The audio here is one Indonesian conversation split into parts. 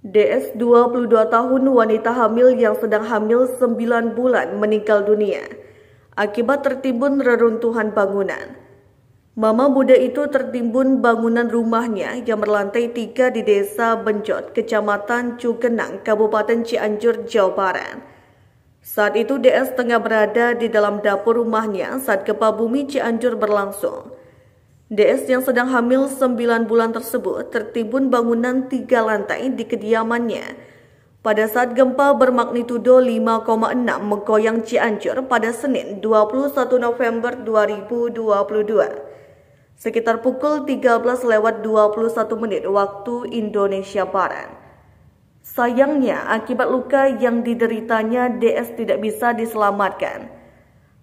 DS 22 tahun wanita hamil yang sedang hamil 9 bulan meninggal dunia akibat tertimbun reruntuhan bangunan. Mama muda itu tertimbun bangunan rumahnya yang berlantai tiga di desa Benjot, kecamatan Cugenang, Kabupaten Cianjur, Jawa Barat. Saat itu DS tengah berada di dalam dapur rumahnya saat gempa bumi Cianjur berlangsung. DS yang sedang hamil 9 bulan tersebut tertimbun bangunan tiga lantai di kediamannya. Pada saat gempa bermagnitudo 5,6 menggoyang Cianjur pada Senin 21 November 2022. Sekitar pukul 13 lewat 21 menit waktu Indonesia Barat. Sayangnya, akibat luka yang dideritanya, DS tidak bisa diselamatkan.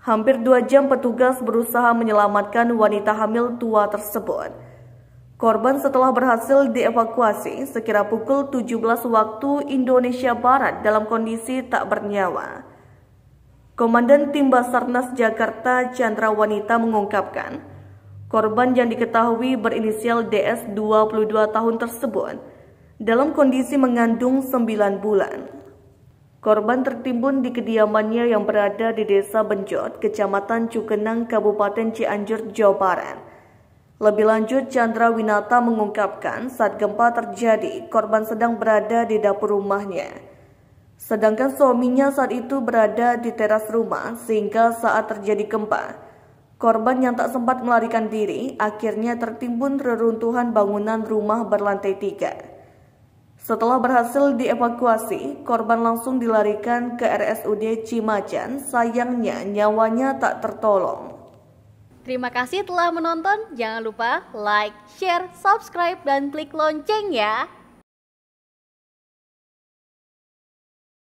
Hampir dua jam petugas berusaha menyelamatkan wanita hamil tua tersebut. Korban setelah berhasil dievakuasi sekira pukul 17 waktu Indonesia Barat dalam kondisi tak bernyawa. Komandan Tim Basarnas Jakarta Chandra Wanita mengungkapkan, korban yang diketahui berinisial DS 22 tahun tersebut dalam kondisi mengandung 9 bulan. Korban tertimbun di kediamannya yang berada di Desa Benjot, Kecamatan Cukenang, Kabupaten Cianjur, Jawa Barat. Lebih lanjut, Chandra Winata mengungkapkan saat gempa terjadi, korban sedang berada di dapur rumahnya. Sedangkan suaminya saat itu berada di teras rumah sehingga saat terjadi gempa, korban yang tak sempat melarikan diri akhirnya tertimbun reruntuhan bangunan rumah berlantai tiga. Setelah berhasil dievakuasi, korban langsung dilarikan ke RSUD Cimacan. Sayangnya nyawanya tak tertolong. Terima kasih telah menonton. Jangan lupa like, share, subscribe, dan klik lonceng ya.